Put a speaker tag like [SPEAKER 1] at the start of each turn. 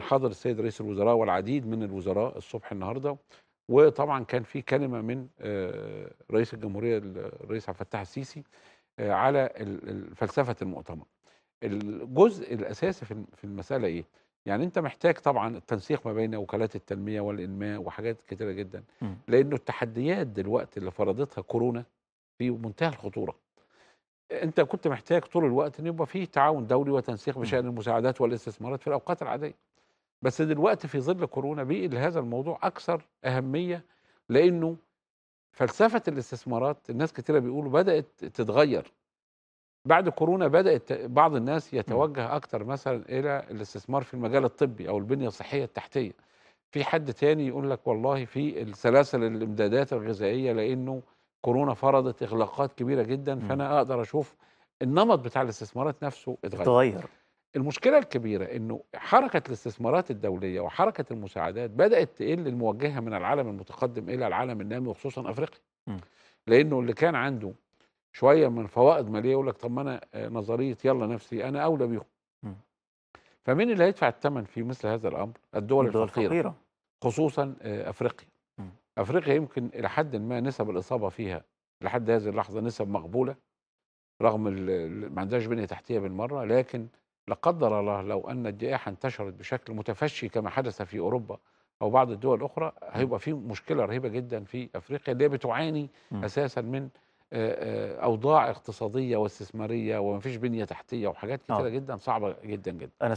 [SPEAKER 1] حضر السيد رئيس الوزراء والعديد من الوزراء الصبح النهارده وطبعا كان في كلمه من آه، رئيس الجمهوريه الرئيس عبد الفتاح السيسي آه، على فلسفه المؤتمر. الجزء الاساسي في المساله ايه؟ يعني انت محتاج طبعا التنسيق ما بين وكالات التنميه والانماء وحاجات كثيره جدا لانه التحديات دلوقتي اللي فرضتها كورونا في منتهى الخطوره. انت كنت محتاج طول الوقت ان يبقى فيه تعاون دولي وتنسيق بشان المساعدات والاستثمارات في الاوقات العاديه. بس دلوقتي في ظل كورونا بيقل هذا الموضوع اكثر اهميه لانه فلسفه الاستثمارات الناس كتيره بيقولوا بدات تتغير بعد كورونا بدات بعض الناس يتوجه اكثر مثلا الى الاستثمار في المجال الطبي او البنيه الصحيه التحتيه في حد تاني يقول لك والله في السلاسل الامدادات الغذائيه لانه كورونا فرضت اغلاقات كبيره جدا فانا اقدر اشوف النمط بتاع الاستثمارات نفسه اتغير, اتغير. المشكله الكبيره انه حركه الاستثمارات الدوليه وحركه المساعدات بدات تقل الموجهه من العالم المتقدم الى العالم النامي وخصوصا افريقيا لانه اللي كان عنده شويه من فوائد ماليه يقول لك طب ما انا آه، نظريه يلا نفسي انا اولى بيهم فمين اللي هيدفع الثمن في مثل هذا الامر الدول, الدول الفقيره, الفقيرة. خصوصا آه، افريقيا م. افريقيا يمكن الى حد ما نسب الاصابه فيها لحد هذه اللحظه نسب مقبوله رغم ما عندهاش بنيه تحتيه بالمره لكن لا قدر الله لو أن الجائحة انتشرت بشكل متفشي كما حدث في أوروبا أو بعض الدول الأخرى هيبقى في مشكلة رهيبة جدا في أفريقيا اللي بتعاني م. أساسا من آه، آه، أوضاع اقتصادية واستثمارية ومفيش بنية تحتية وحاجات آه. كتيرة جدا صعبة جدا جدا